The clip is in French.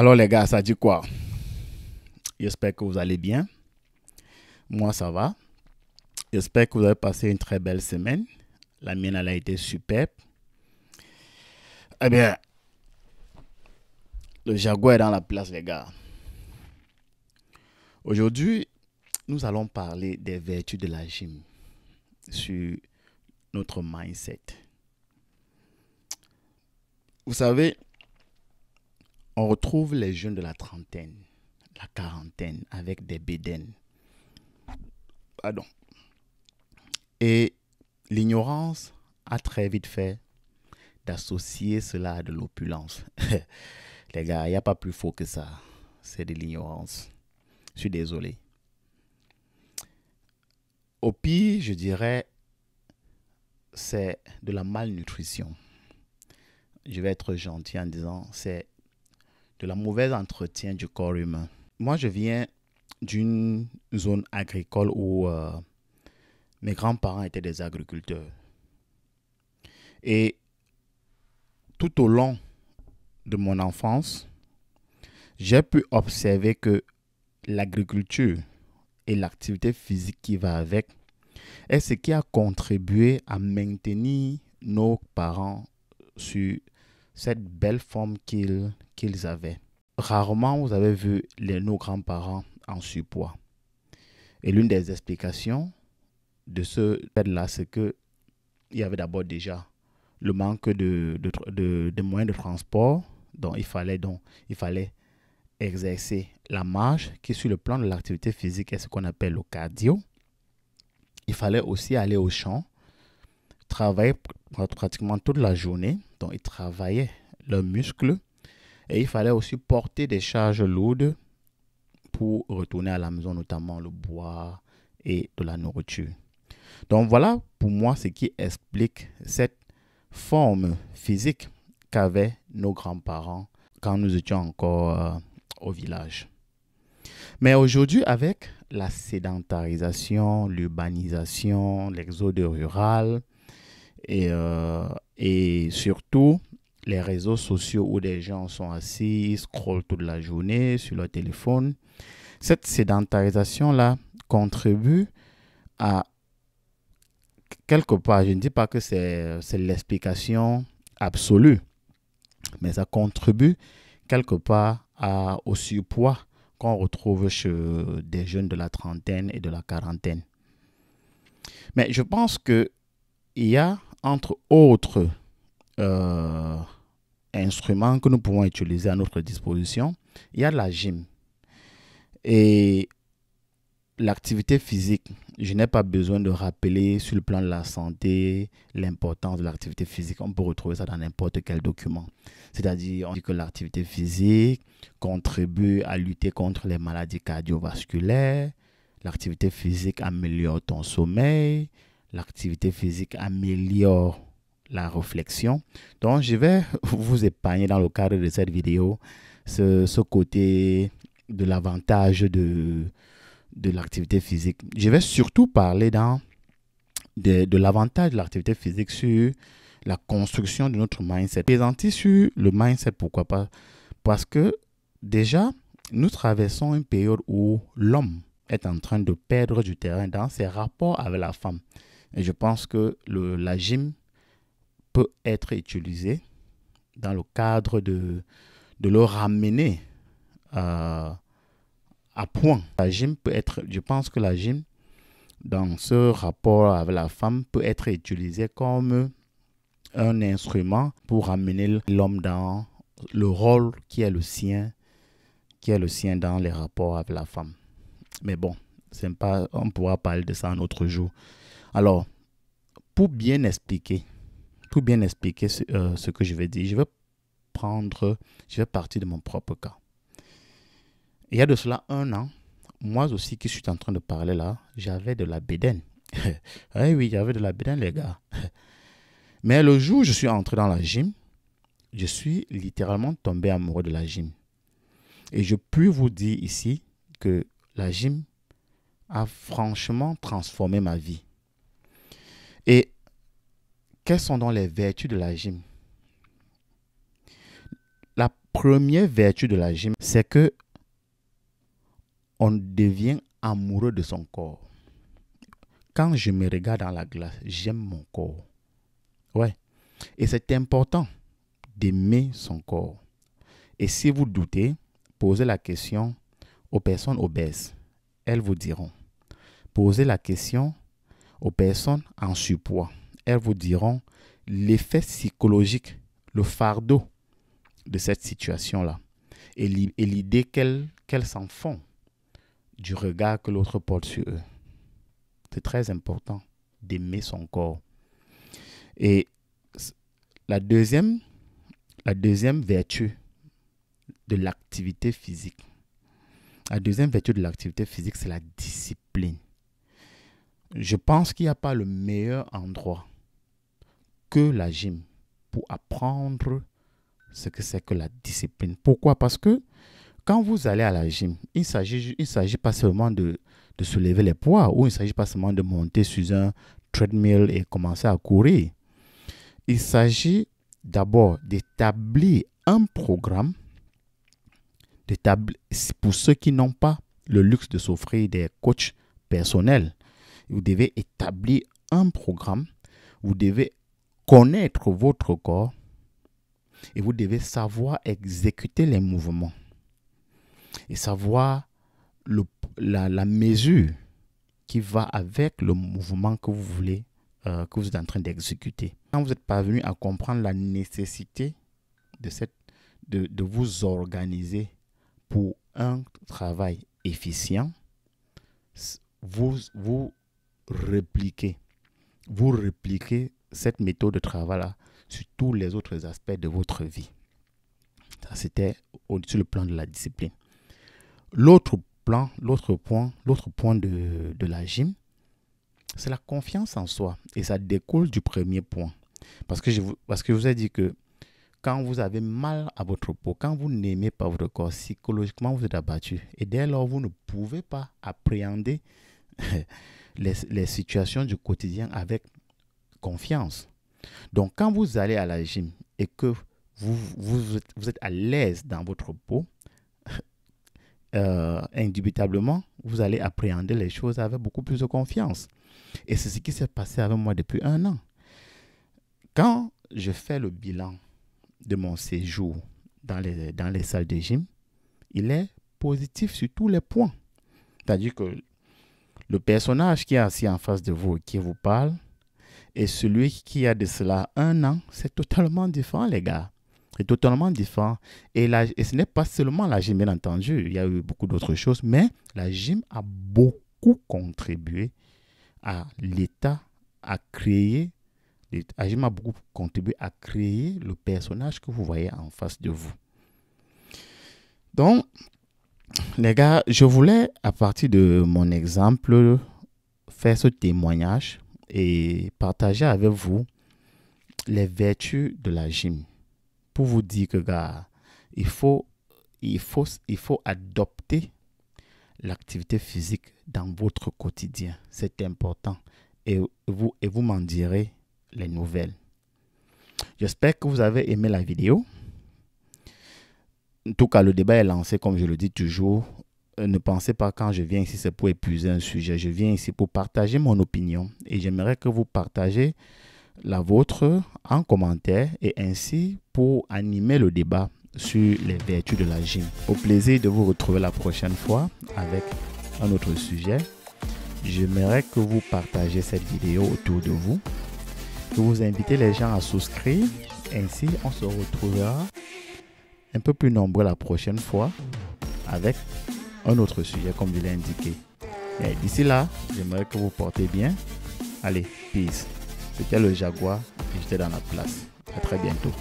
Alors les gars, ça dit quoi J'espère que vous allez bien. Moi, ça va. J'espère que vous avez passé une très belle semaine. La mienne, elle a été superbe. Eh bien, le Jaguar est dans la place, les gars. Aujourd'hui, nous allons parler des vertus de la gym sur notre mindset. Vous savez, on retrouve les jeunes de la trentaine, la quarantaine, avec des bédaines. Pardon. Et l'ignorance a très vite fait d'associer cela à de l'opulence. les gars, il n'y a pas plus faux que ça. C'est de l'ignorance. Je suis désolé. Au pire, je dirais, c'est de la malnutrition. Je vais être gentil en disant, c'est de la mauvaise entretien du corps humain. Moi, je viens d'une zone agricole où euh, mes grands-parents étaient des agriculteurs. Et tout au long de mon enfance, j'ai pu observer que l'agriculture et l'activité physique qui va avec est ce qui a contribué à maintenir nos parents sur cette belle forme qu'ils avaient. Rarement vous avez vu les, nos grands-parents en surpoids. Et l'une des explications de ce fait-là, c'est qu'il y avait d'abord déjà le manque de, de, de, de, moyens de transport dont il fallait, donc, il fallait exercer la marche qui sur le plan de l'activité physique est ce qu'on appelle le cardio. Il fallait aussi aller au champ travaillaient pratiquement toute la journée, donc ils travaillaient leurs muscles et il fallait aussi porter des charges lourdes pour retourner à la maison, notamment le bois et de la nourriture. Donc voilà pour moi ce qui explique cette forme physique qu'avaient nos grands-parents quand nous étions encore euh, au village. Mais aujourd'hui, avec la sédentarisation, l'urbanisation, l'exode rural, et, euh, et surtout les réseaux sociaux où des gens sont assis, scrollent toute la journée sur leur téléphone. Cette sédentarisation-là contribue à quelque part, je ne dis pas que c'est l'explication absolue, mais ça contribue quelque part à, au surpoids qu'on retrouve chez des jeunes de la trentaine et de la quarantaine. Mais je pense que il y a entre autres euh, instruments que nous pouvons utiliser à notre disposition, il y a la gym. Et l'activité physique, je n'ai pas besoin de rappeler sur le plan de la santé l'importance de l'activité physique. On peut retrouver ça dans n'importe quel document. C'est-à-dire, on dit que l'activité physique contribue à lutter contre les maladies cardiovasculaires. L'activité physique améliore ton sommeil. L'activité physique améliore la réflexion. Donc, je vais vous épargner dans le cadre de cette vidéo ce, côté de l'avantage de, de l'activité physique. Je vais surtout parler dans de, l'avantage de l'activité physique sur la construction de notre mindset. présenté sur le mindset, pourquoi pas Parce que déjà, nous traversons une période où l'homme est en train de perdre du terrain dans ses rapports avec la femme. Et je pense que la gym peut être utilisée dans le cadre de, de le ramener euh, à point. La gym peut être, je pense que la gym, dans ce rapport avec la femme, peut être utilisée comme un instrument pour ramener l'homme dans le rôle qui est le sien, qui est le sien dans les rapports avec la femme. Mais bon, pas, on pourra parler de ça un autre jour. Alors, pour bien expliquer, pour bien expliquer euh, ce, que je vais dire, je vais prendre, je vais partir de mon propre cas. Il y a de cela un an, moi aussi qui suis en train de parler là, j'avais de la bédaine. oui, eh oui, j'avais de la bédaine, les gars. Mais le jour où je suis entré dans la gym, je suis littéralement tombé amoureux de la gym. Et je puis vous dire ici que la gym a franchement transformé ma vie. Et quelles sont donc les vertus de la gym La première vertu de la gym, c'est que on devient amoureux de son corps. Quand je me regarde dans la glace, j'aime mon corps. Ouais. Et c'est important d'aimer son corps. Et si vous doutez, posez la question aux personnes obèses. Elles vous diront. Posez la question aux personnes en surpoids. Elles vous diront l'effet psychologique, le fardeau de cette situation-là et l'idée qu'elles s'en font du regard que l'autre porte sur eux. C'est très important d'aimer son corps. Et la deuxième, la deuxième vertu de l'activité physique, la deuxième vertu de l'activité physique, c'est la discipline je pense qu'il n'y a pas le meilleur endroit que la gym pour apprendre ce que c'est que la discipline. Pourquoi Parce que quand vous allez à la gym, il ne s'agit, il s'agit pas seulement de, de soulever les poids ou il ne s'agit pas seulement de monter sur un treadmill et commencer à courir. Il s'agit d'abord d'établir un programme pour ceux qui n'ont pas le luxe de s'offrir des coachs personnels vous devez établir un programme, vous devez connaître votre corps et vous devez savoir exécuter les mouvements et savoir la, mesure qui va avec le mouvement que vous voulez, euh, que vous êtes en train d'exécuter. Quand vous êtes parvenu à comprendre la nécessité de, vous organiser pour un travail efficient, vous, vous répliquer, vous répliquez cette méthode de travail-là sur tous les autres aspects de votre vie. Ça, c'était sur le plan de la discipline. L'autre plan, l'autre point, l'autre point de, la gym, c'est la confiance en soi. Et ça découle du premier point. Parce que je parce que je vous ai dit que quand vous avez mal à votre peau, quand vous n'aimez pas votre corps, psychologiquement, vous êtes abattu. Et dès lors, vous ne pouvez pas appréhender les, situations du quotidien avec confiance. Donc quand vous allez à la gym et que vous, vous, êtes, à l'aise dans votre peau, euh, indubitablement, vous allez appréhender les choses avec beaucoup plus de confiance. Et c'est ce qui s'est passé avec moi depuis un an. Quand je fais le bilan de mon séjour dans les, dans les salles de gym, il est positif sur tous les points. C'est-à-dire que le personnage qui est assis en face de vous et qui vous parle, et celui qui a de cela un an, c'est totalement différent, les gars. C'est totalement différent. Et, et ce n'est pas seulement la gym, bien entendu. Il y a eu beaucoup d'autres choses, mais la gym a beaucoup contribué à l'État, à créer. La gym a beaucoup contribué à créer le personnage que vous voyez en face de vous. Donc, les gars, je voulais, à partir de mon exemple, faire ce témoignage et partager avec vous les vertus de la gym. Pour vous dire que, gars, il faut, il faut, il faut adopter l'activité physique dans votre quotidien. C'est important. Et vous, et vous m'en direz les nouvelles. J'espère que vous avez aimé la vidéo. En tout cas, le débat est lancé, comme je le dis toujours. Euh, ne pensez pas quand je viens ici, c'est pour épuiser un sujet. Je viens ici pour partager mon opinion et j'aimerais que vous partagez la vôtre en commentaire et ainsi pour animer le débat sur les vertus de la gym. Au plaisir de vous retrouver la prochaine fois avec un autre sujet. J'aimerais que vous partagez cette vidéo autour de vous, que vous invitez les gens à souscrire. Ainsi, on se retrouvera un peu plus nombreux la prochaine fois avec un autre sujet comme je l'ai indiqué. Et d'ici là, j'aimerais que vous portez bien. Allez, peace. C'était le Jaguar et j'étais dans la place. À très bientôt.